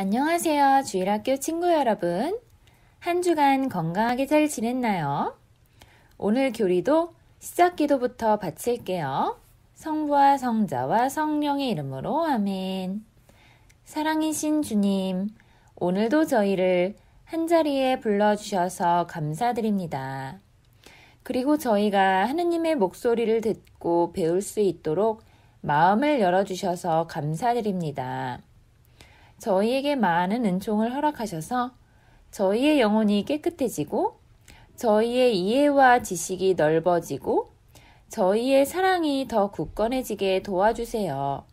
안녕하세요. 주일학교 친구 여러분. 한 주간 건강하게 잘 지냈나요? 오늘 교리도 시작 기도부터 바칠게요. 성부와 성자와 성령의 이름으로 아멘. 사랑이신 주님, 오늘도 저희를 한자리에 불러주셔서 감사드립니다. 그리고 저희가 하느님의 목소리를 듣고 배울 수 있도록 마음을 열어주셔서 감사드립니다. 저희에게 많은 은총을 허락하셔서 저희의 영혼이 깨끗해지고 저희의 이해와 지식이 넓어지고 저희의 사랑이 더 굳건해지게 도와주세요.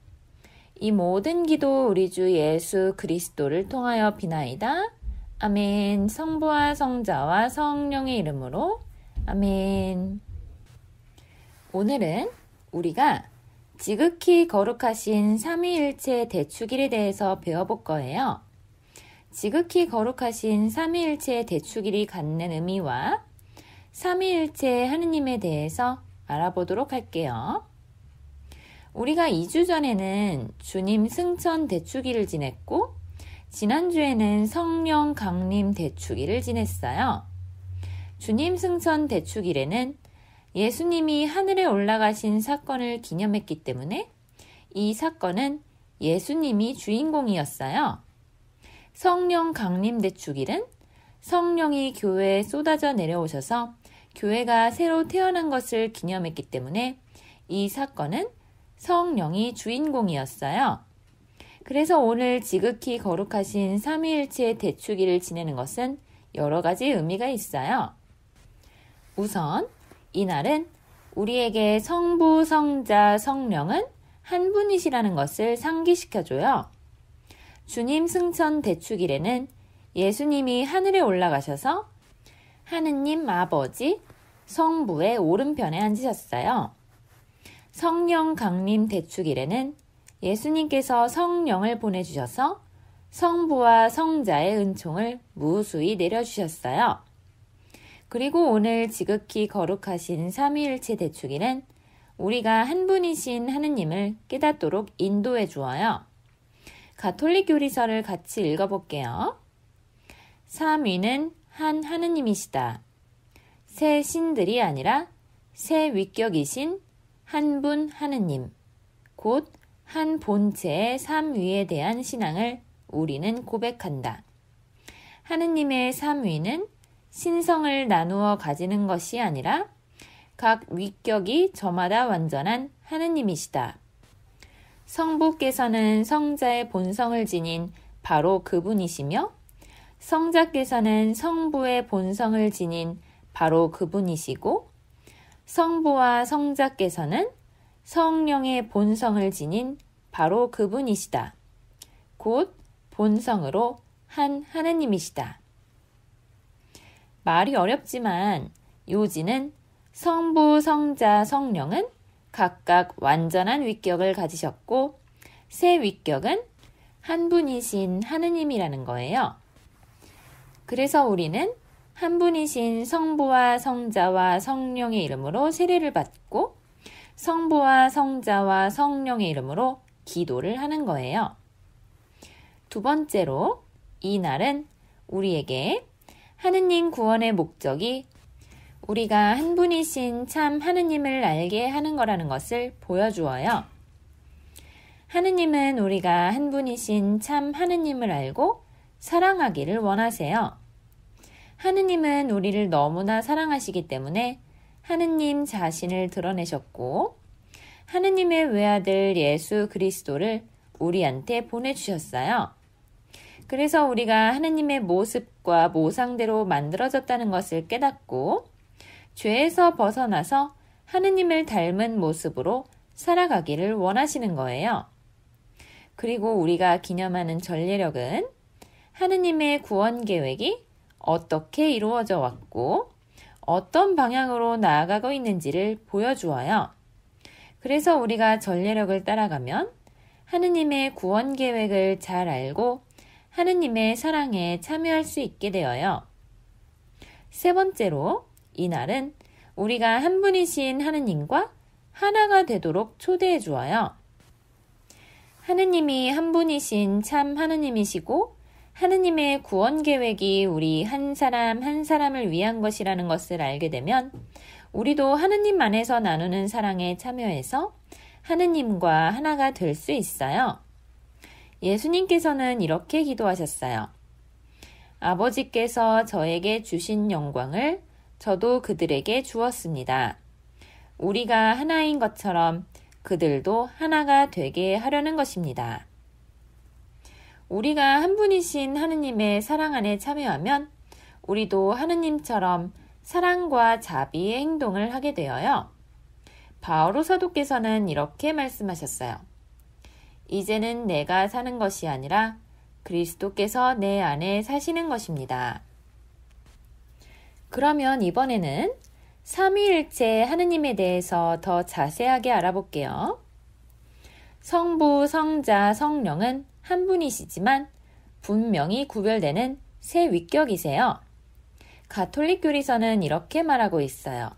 이 모든 기도 우리 주 예수 그리스도를 통하여 비나이다. 아멘. 성부와 성자와 성령의 이름으로 아멘. 오늘은 우리가 지극히 거룩하신 삼위일체 대축일에 대해서 배워볼 거예요. 지극히 거룩하신 삼위일체 대축일이 갖는 의미와 삼위일체 하느님에 대해서 알아보도록 할게요. 우리가 2주 전에는 주님 승천 대축일을 지냈고 지난주에는 성령 강림 대축일을 지냈어요. 주님 승천 대축일에는 예수님이 하늘에 올라가신 사건을 기념했기 때문에 이 사건은 예수님이 주인공이었어요. 성령 강림대 축일은 성령이 교회에 쏟아져 내려오셔서 교회가 새로 태어난 것을 기념했기 때문에 이 사건은 성령이 주인공이었어요. 그래서 오늘 지극히 거룩하신 삼위일체 대축일을 지내는 것은 여러 가지 의미가 있어요. 우선 이날은 우리에게 성부, 성자, 성령은 한 분이시라는 것을 상기시켜줘요. 주님 승천 대축일에는 예수님이 하늘에 올라가셔서 하느님 아버지 성부의 오른편에 앉으셨어요. 성령 강림 대축일에는 예수님께서 성령을 보내주셔서 성부와 성자의 은총을 무수히 내려주셨어요. 그리고 오늘 지극히 거룩하신 삼위일체 대축이는 우리가 한 분이신 하느님을 깨닫도록 인도해 주어요. 가톨릭 교리서를 같이 읽어볼게요. 3위는한 하느님이시다. 세 신들이 아니라 세 위격이신 한 분 하느님, 곧 한 본체의 3위에 대한 신앙을 우리는 고백한다. 하느님의 3위는 신성을 나누어 가지는 것이 아니라 각 위격이 저마다 완전한 하느님이시다. 성부께서는 성자의 본성을 지닌 바로 그분이시며 성자께서는 성부의 본성을 지닌 바로 그분이시고 성부와 성자께서는 성령의 본성을 지닌 바로 그분이시다. 곧 본성으로 한 하느님이시다. 말이 어렵지만 요지는 성부, 성자, 성령은 각각 완전한 위격을 가지셨고 새 위격은 한 분이신 하느님이라는 거예요. 그래서 우리는 한 분이신 성부와 성자와 성령의 이름으로 세례를 받고 성부와 성자와 성령의 이름으로 기도를 하는 거예요. 두 번째로 이 날은 우리에게 하느님 구원의 목적이 우리가 한 분이신 참 하느님을 알게 하는 거라는 것을 보여주어요. 하느님은 우리가 한 분이신 참 하느님을 알고 사랑하기를 원하세요. 하느님은 우리를 너무나 사랑하시기 때문에 하느님 자신을 드러내셨고 하느님의 외아들 예수 그리스도를 우리한테 보내주셨어요. 그래서 우리가 하느님의 모습과 모상대로 만들어졌다는 것을 깨닫고 죄에서 벗어나서 하느님을 닮은 모습으로 살아가기를 원하시는 거예요. 그리고 우리가 기념하는 전례력은 하느님의 구원 계획이 어떻게 이루어져 왔고 어떤 방향으로 나아가고 있는지를 보여주어요. 그래서 우리가 전례력을 따라가면 하느님의 구원 계획을 잘 알고 하느님의 사랑에 참여할 수 있게 되어요. 세 번째로 이날은 우리가 한 분이신 하느님과 하나가 되도록 초대해 주어요. 하느님이 한 분이신 참 하느님이시고 하느님의 구원 계획이 우리 한 사람 한 사람을 위한 것이라는 것을 알게 되면 우리도 하느님 안에서 나누는 사랑에 참여해서 하느님과 하나가 될 수 있어요. 예수님께서는 이렇게 기도하셨어요. 아버지께서 저에게 주신 영광을 저도 그들에게 주었습니다. 우리가 하나인 것처럼 그들도 하나가 되게 하려는 것입니다. 우리가 한 분이신 하느님의 사랑 안에 참여하면 우리도 하느님처럼 사랑과 자비의 행동을 하게 되어요. 바오로 사도께서는 이렇게 말씀하셨어요. 이제는 내가 사는 것이 아니라 그리스도께서 내 안에 사시는 것입니다. 그러면 이번에는 삼위일체 하느님에 대해서 더 자세하게 알아볼게요. 성부, 성자, 성령은 한 분이시지만 분명히 구별되는 세 위격이세요. 가톨릭 교리서는 이렇게 말하고 있어요.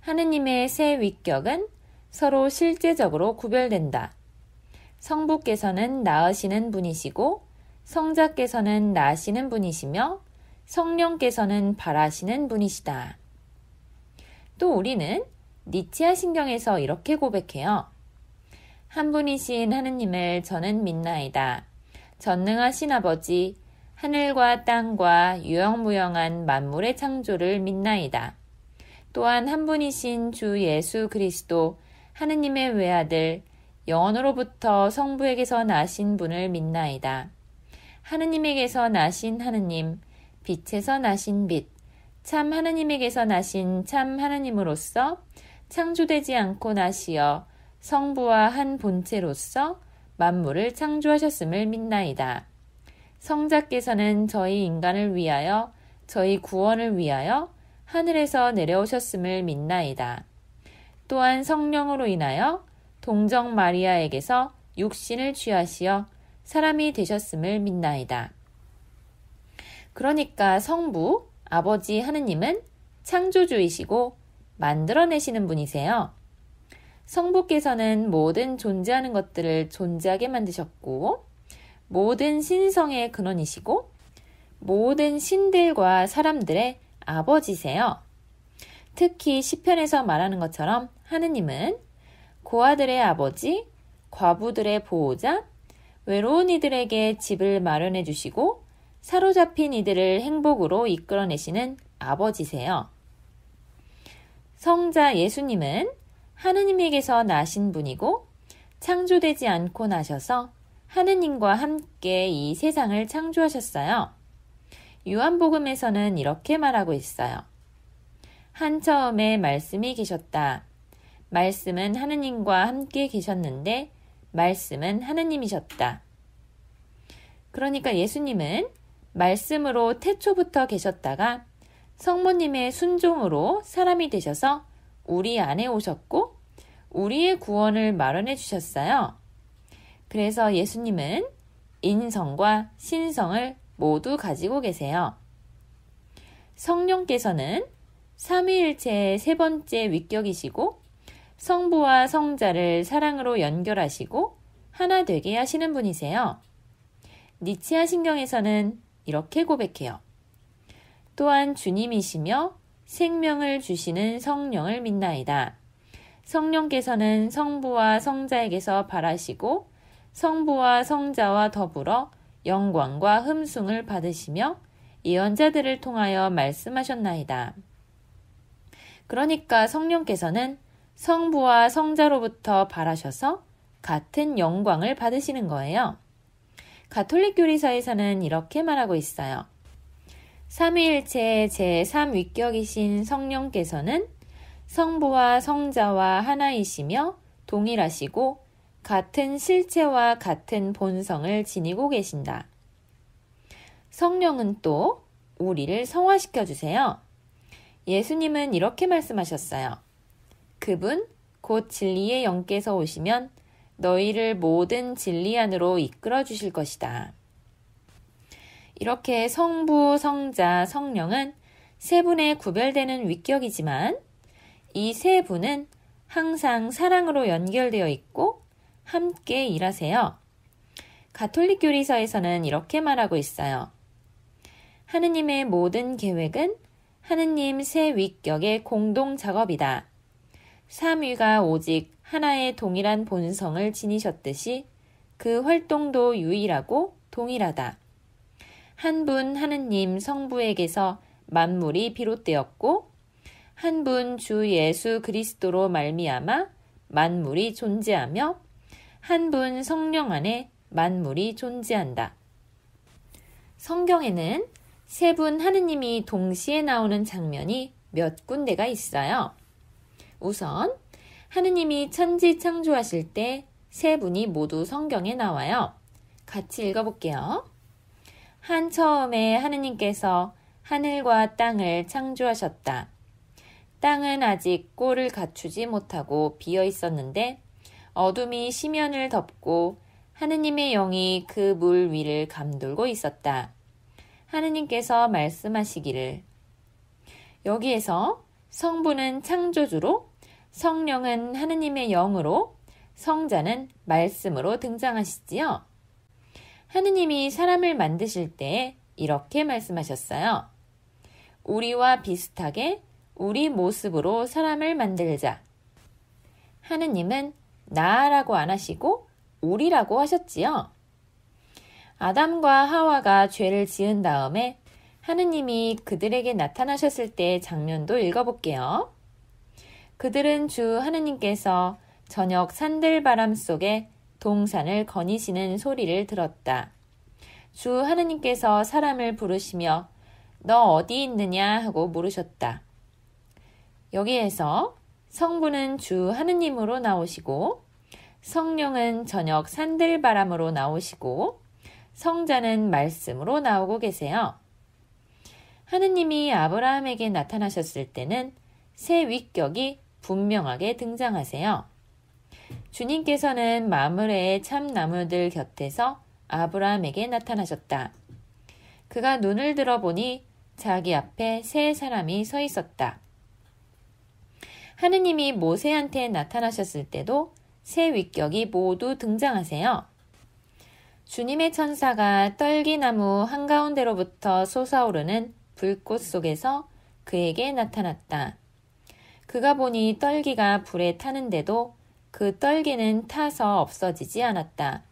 하느님의 세 위격은 서로 실제적으로 구별된다. 성부께서는 낳으시는 분이시고 성자께서는 낳으시는 분이시며 성령께서는 바라시는 분이시다. 또 우리는 니치아 신경에서 이렇게 고백해요. 한 분이신 하느님을 저는 믿나이다. 전능하신 아버지, 하늘과 땅과 유영무영한 만물의 창조를 믿나이다. 또한 한 분이신 주 예수 그리스도, 하느님의 외아들, 영원으로부터 성부에게서 나신 분을 믿나이다. 하느님에게서 나신 하느님, 빛에서 나신 빛, 참 하느님에게서 나신 참 하느님으로서 창조되지 않고 나시어 성부와 한 본체로서 만물을 창조하셨음을 믿나이다. 성자께서는 저희 인간을 위하여 저희 구원을 위하여 하늘에서 내려오셨음을 믿나이다. 또한 성령으로 인하여 동정 마리아에게서 육신을 취하시어 사람이 되셨음을 믿나이다. 그러니까 성부, 아버지 하느님은 창조주이시고 만들어내시는 분이세요. 성부께서는 모든 존재하는 것들을 존재하게 만드셨고, 모든 신성의 근원이시고, 모든 신들과 사람들의 아버지세요. 특히 시편에서 말하는 것처럼 하느님은 고아들의 아버지, 과부들의 보호자, 외로운 이들에게 집을 마련해 주시고 사로잡힌 이들을 행복으로 이끌어내시는 아버지세요. 성자 예수님은 하느님에게서 나신 분이고 창조되지 않고 나셔서 하느님과 함께 이 세상을 창조하셨어요. 요한복음에서는 이렇게 말하고 있어요. 한처음에 말씀이 계셨다. 말씀은 하느님과 함께 계셨는데 말씀은 하느님이셨다. 그러니까 예수님은 말씀으로 태초부터 계셨다가 성모님의 순종으로 사람이 되셔서 우리 안에 오셨고 우리의 구원을 마련해 주셨어요. 그래서 예수님은 인성과 신성을 모두 가지고 계세요. 성령께서는 삼위일체의 세 번째 위격이시고 성부와 성자를 사랑으로 연결하시고 하나 되게 하시는 분이세요. 니치아 신경에서는 이렇게 고백해요. 또한 주님이시며 생명을 주시는 성령을 믿나이다. 성령께서는 성부와 성자에게서 바라시고 성부와 성자와 더불어 영광과 흠숭을 받으시며 예언자들을 통하여 말씀하셨나이다. 그러니까 성령께서는 성부와 성자로부터 바라셔서 같은 영광을 받으시는 거예요. 가톨릭 교리사에서는 이렇게 말하고 있어요. 삼위일체 제3위격이신 성령께서는 성부와 성자와 하나이시며 동일하시고 같은 실체와 같은 본성을 지니고 계신다. 성령은 또 우리를 성화시켜 주세요. 예수님은 이렇게 말씀하셨어요. 그분 곧 진리의 영께서 오시면 너희를 모든 진리 안으로 이끌어 주실 것이다. 이렇게 성부, 성자, 성령은 세 분의 구별되는 위격이지만 이 세 분은 항상 사랑으로 연결되어 있고 함께 일하세요. 가톨릭 교리서에서는 이렇게 말하고 있어요. 하느님의 모든 계획은 하느님 새 위격의 공동 작업이다. 삼위가 오직 하나의 동일한 본성을 지니셨듯이 그 활동도 유일하고 동일하다. 한 분 하느님 성부에게서 만물이 비롯되었고 한 분 주 예수 그리스도로 말미암아 만물이 존재하며 한 분 성령 안에 만물이 존재한다. 성경에는 세 분 하느님이 동시에 나오는 장면이 몇 군데가 있어요. 우선 하느님이 천지 창조하실 때 세 분이 모두 성경에 나와요. 같이 읽어볼게요. 한 처음에 하느님께서 하늘과 땅을 창조하셨다. 땅은 아직 꼴을 갖추지 못하고 비어 있었는데 어둠이 심연을 덮고 하느님의 영이 그 물 위를 감돌고 있었다. 하느님께서 말씀하시기를 여기에서 성부는 창조주로 성령은 하느님의 영으로, 성자는 말씀으로 등장하시지요. 하느님이 사람을 만드실 때 이렇게 말씀하셨어요. 우리와 비슷하게 우리 모습으로 사람을 만들자. 하느님은 나라고 안 하시고 우리라고 하셨지요. 아담과 하와가 죄를 지은 다음에 하느님이 그들에게 나타나셨을 때 장면도 읽어볼게요. 그들은 주 하느님께서 저녁 산들바람 속에 동산을 거니시는 소리를 들었다. 주 하느님께서 사람을 부르시며 너 어디 있느냐 하고 물으셨다. 여기에서 성부는 주 하느님으로 나오시고 성령은 저녁 산들바람으로 나오시고 성자는 말씀으로 나오고 계세요. 하느님이 아브라함에게 나타나셨을 때는 새 위격이 분명하게 등장하세요. 주님께서는 마므레의 참나무들 곁에서 아브라함에게 나타나셨다. 그가 눈을 들어보니 자기 앞에 세 사람이 서 있었다. 하느님이 모세한테 나타나셨을 때도 세 위격이 모두 등장하세요. 주님의 천사가 떨기나무 한가운데로부터 솟아오르는 불꽃 속에서 그에게 나타났다. 그가 보니 떨기가 불에 타는데도 그 떨기는 타서 없어지지 않았다.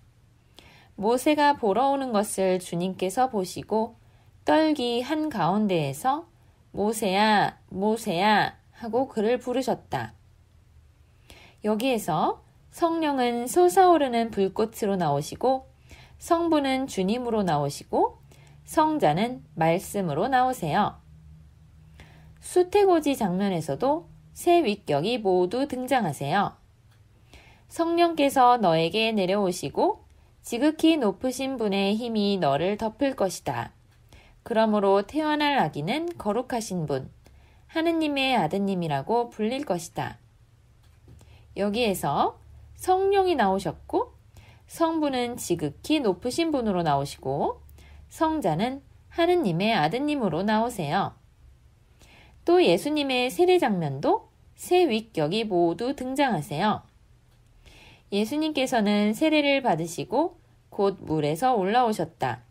모세가 보러 오는 것을 주님께서 보시고 떨기 한 가운데에서 모세야, 모세야 하고 그를 부르셨다. 여기에서 성령은 솟아오르는 불꽃으로 나오시고 성부는 주님으로 나오시고 성자는 말씀으로 나오세요. 수태고지 장면에서도 새 위격이 모두 등장하세요. 성령께서 너에게 내려오시고 지극히 높으신 분의 힘이 너를 덮을 것이다. 그러므로 태어날 아기는 거룩하신 분, 하느님의 아드님이라고 불릴 것이다. 여기에서 성령이 나오셨고, 성부는 지극히 높으신 분으로 나오시고, 성자는 하느님의 아드님으로 나오세요. 또 예수님의 세례 장면도 세 위격이 모두 등장하세요. 예수님께서는 세례를 받으시고 곧 물에서 올라오셨다.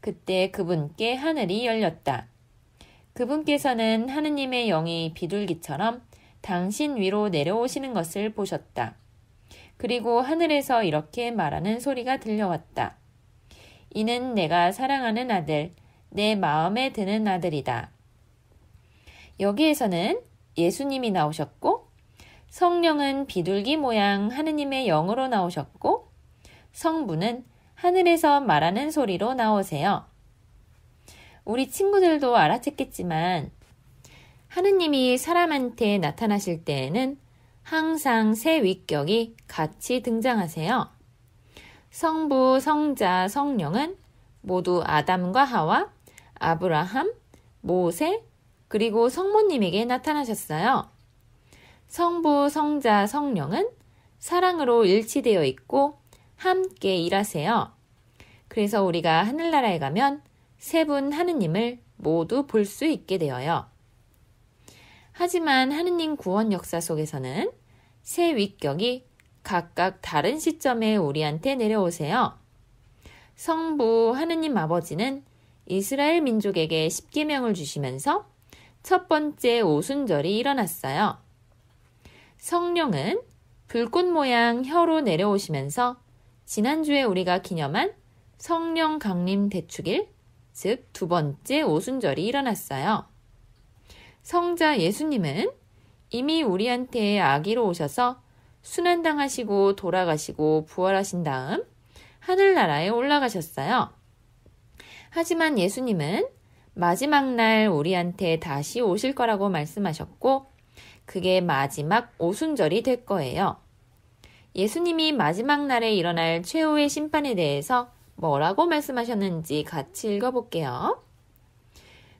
그때 그분께 하늘이 열렸다. 그분께서는 하느님의 영이 비둘기처럼 당신 위로 내려오시는 것을 보셨다. 그리고 하늘에서 이렇게 말하는 소리가 들려왔다. 이는 내가 사랑하는 아들, 내 마음에 드는 아들이다. 여기에서는 예수님이 나오셨고, 성령은 비둘기 모양 하느님의 영으로 나오셨고, 성부는 하늘에서 말하는 소리로 나오세요. 우리 친구들도 알아챘겠지만, 하느님이 사람한테 나타나실 때에는 항상 새 위격이 같이 등장하세요. 성부, 성자, 성령은 모두 아담과 하와, 아브라함, 모세, 그리고 성모님에게 나타나셨어요. 성부, 성자, 성령은 사랑으로 일치되어 있고 함께 일하세요. 그래서 우리가 하늘나라에 가면 세 분 하느님을 모두 볼 수 있게 되어요. 하지만 하느님 구원 역사 속에서는 세 위격이 각각 다른 시점에 우리한테 내려오세요. 성부 하느님 아버지는 이스라엘 민족에게 십계명을 주시면서 첫 번째 오순절이 일어났어요. 성령은 불꽃 모양 혀로 내려오시면서 지난주에 우리가 기념한 성령 강림 대축일, 즉 두 번째 오순절이 일어났어요. 성자 예수님은 이미 우리한테 아기로 오셔서 순환당하시고 돌아가시고 부활하신 다음 하늘나라에 올라가셨어요. 하지만 예수님은 마지막 날 우리한테 다시 오실 거라고 말씀하셨고, 그게 마지막 오순절이 될 거예요. 예수님이 마지막 날에 일어날 최후의 심판에 대해서 뭐라고 말씀하셨는지 같이 읽어볼게요.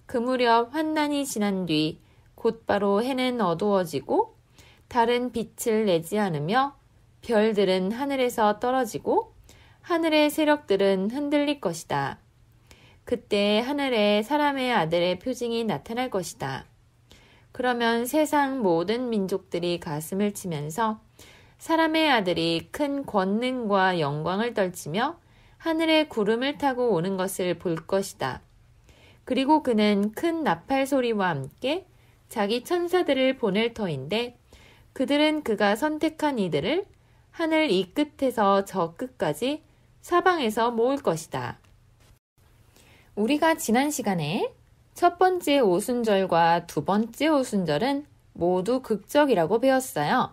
그 무렵 환난이 지난 뒤 곧바로 해는 어두워지고 달은 빛을 내지 않으며 별들은 하늘에서 떨어지고 하늘의 세력들은 흔들릴 것이다. 그때 하늘에 사람의 아들의 표징이 나타날 것이다. 그러면 세상 모든 민족들이 가슴을 치면서 사람의 아들이 큰 권능과 영광을 떨치며 하늘에 구름을 타고 오는 것을 볼 것이다. 그리고 그는 큰 나팔 소리와 함께 자기 천사들을 보낼 터인데 그들은 그가 선택한 이들을 하늘 이 끝에서 저 끝까지 사방에서 모을 것이다. 우리가 지난 시간에 첫 번째 오순절과 두 번째 오순절은 모두 극적이라고 배웠어요.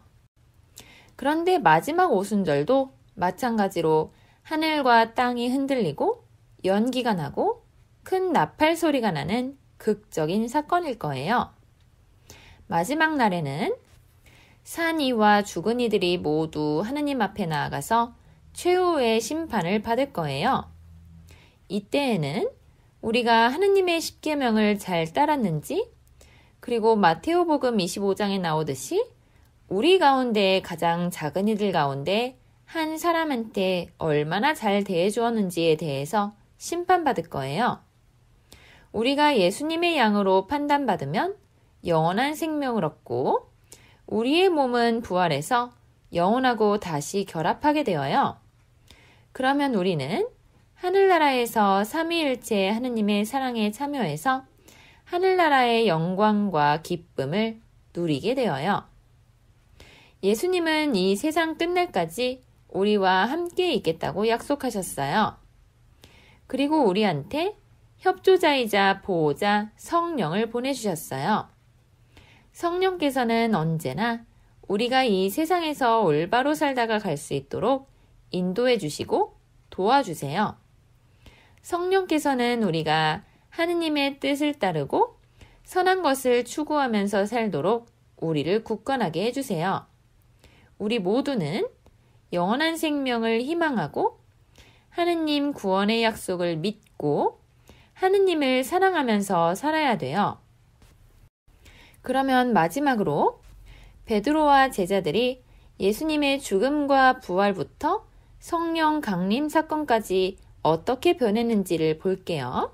그런데 마지막 오순절도 마찬가지로 하늘과 땅이 흔들리고 연기가 나고 큰 나팔 소리가 나는 극적인 사건일 거예요. 마지막 날에는 산 이와 죽은 이들이 모두 하느님 앞에 나아가서 최후의 심판을 받을 거예요. 이때에는 우리가 하느님의 십계명을 잘 따랐는지, 그리고 마테오복음 25장에 나오듯이 우리 가운데 가장 작은 이들 가운데 한 사람한테 얼마나 잘 대해주었는지에 대해서 심판받을 거예요. 우리가 예수님의 양으로 판단받으면 영원한 생명을 얻고 우리의 몸은 부활해서 영원하고 다시 결합하게 되어요. 그러면 우리는 하늘나라에서 삼위일체 하느님의 사랑에 참여해서 하늘나라의 영광과 기쁨을 누리게 되어요. 예수님은 이 세상 끝날까지 우리와 함께 있겠다고 약속하셨어요. 그리고 우리한테 협조자이자 보호자 성령을 보내주셨어요. 성령께서는 언제나 우리가 이 세상에서 올바로 살다가 갈 수 있도록 인도해 주시고 도와주세요. 성령께서는 우리가 하느님의 뜻을 따르고 선한 것을 추구하면서 살도록 우리를 굳건하게 해주세요. 우리 모두는 영원한 생명을 희망하고 하느님 구원의 약속을 믿고 하느님을 사랑하면서 살아야 돼요. 그러면 마지막으로 베드로와 제자들이 예수님의 죽음과 부활부터 성령 강림 사건까지 어떻게 변했는지를 볼게요.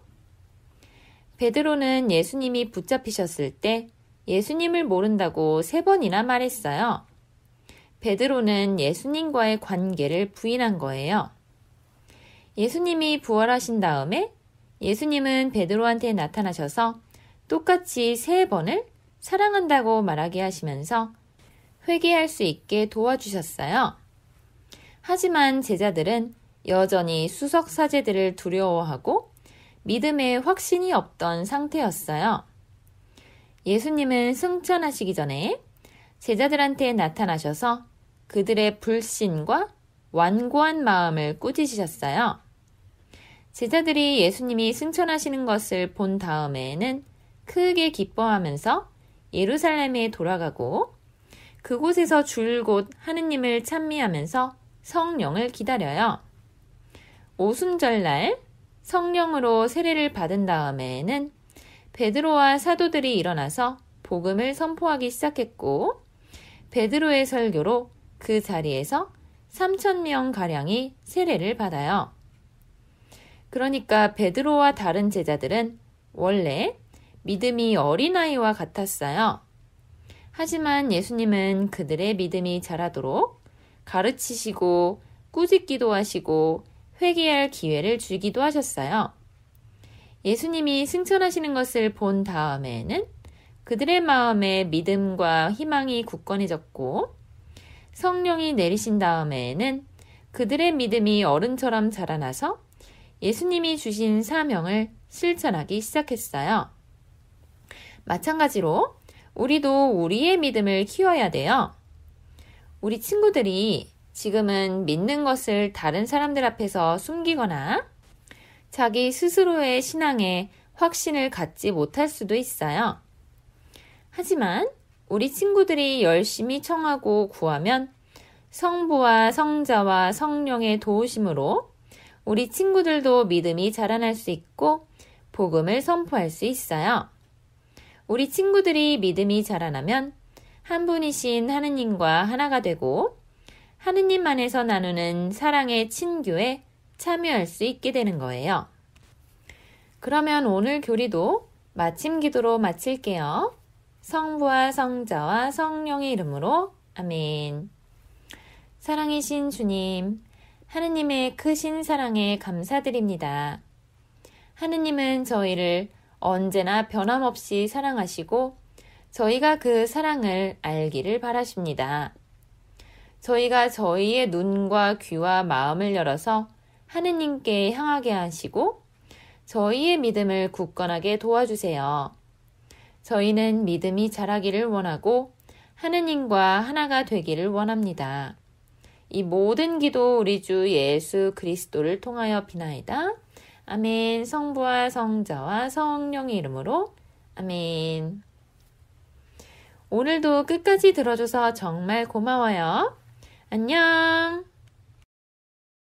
베드로는 예수님이 붙잡히셨을 때 예수님을 모른다고 세 번이나 말했어요. 베드로는 예수님과의 관계를 부인한 거예요. 예수님이 부활하신 다음에 예수님은 베드로한테 나타나셔서 똑같이 세 번을 사랑한다고 말하게 하시면서 회개할 수 있게 도와주셨어요. 하지만 제자들은 여전히 수석 사제들을 두려워하고 믿음에 확신이 없던 상태였어요. 예수님은 승천하시기 전에 제자들한테 나타나셔서 그들의 불신과 완고한 마음을 꾸짖으셨어요. 제자들이 예수님이 승천하시는 것을 본 다음에는 크게 기뻐하면서 예루살렘에 돌아가고 그곳에서 줄곧 하느님을 찬미하면서 성령을 기다려요. 오순절날 성령으로 세례를 받은 다음에는 베드로와 사도들이 일어나서 복음을 선포하기 시작했고 베드로의 설교로 그 자리에서 3천명 가량이 세례를 받아요. 그러니까 베드로와 다른 제자들은 원래 믿음이 어린아이와 같았어요. 하지만 예수님은 그들의 믿음이 자라도록 가르치시고 꾸짖기도 하시고 회개할 기회를 주기도 하셨어요. 예수님이 승천하시는 것을 본 다음에는 그들의 마음에 믿음과 희망이 굳건해졌고 성령이 내리신 다음에는 그들의 믿음이 어른처럼 자라나서 예수님이 주신 사명을 실천하기 시작했어요. 마찬가지로 우리도 우리의 믿음을 키워야 돼요. 우리 친구들이 지금은 믿는 것을 다른 사람들 앞에서 숨기거나 자기 스스로의 신앙에 확신을 갖지 못할 수도 있어요. 하지만 우리 친구들이 열심히 청하고 구하면 성부와 성자와 성령의 도우심으로 우리 친구들도 믿음이 자라날 수 있고 복음을 선포할 수 있어요. 우리 친구들이 믿음이 자라나면 한 분이신 하느님과 하나가 되고 하느님 안에서 나누는 사랑의 친교에 참여할 수 있게 되는 거예요. 그러면 오늘 교리도 마침 기도로 마칠게요. 성부와 성자와 성령의 이름으로 아멘. 사랑이신 주님, 하느님의 크신 사랑에 감사드립니다. 하느님은 저희를 언제나 변함없이 사랑하시고 저희가 그 사랑을 알기를 바라십니다. 저희가 저희의 눈과 귀와 마음을 열어서 하느님께 향하게 하시고 저희의 믿음을 굳건하게 도와주세요. 저희는 믿음이 자라기를 원하고 하느님과 하나가 되기를 원합니다. 이 모든 기도 우리 주 예수 그리스도를 통하여 비나이다. 아멘. 성부와 성자와 성령의 이름으로 아멘. 오늘도 끝까지 들어줘서 정말 고마워요. 안녕!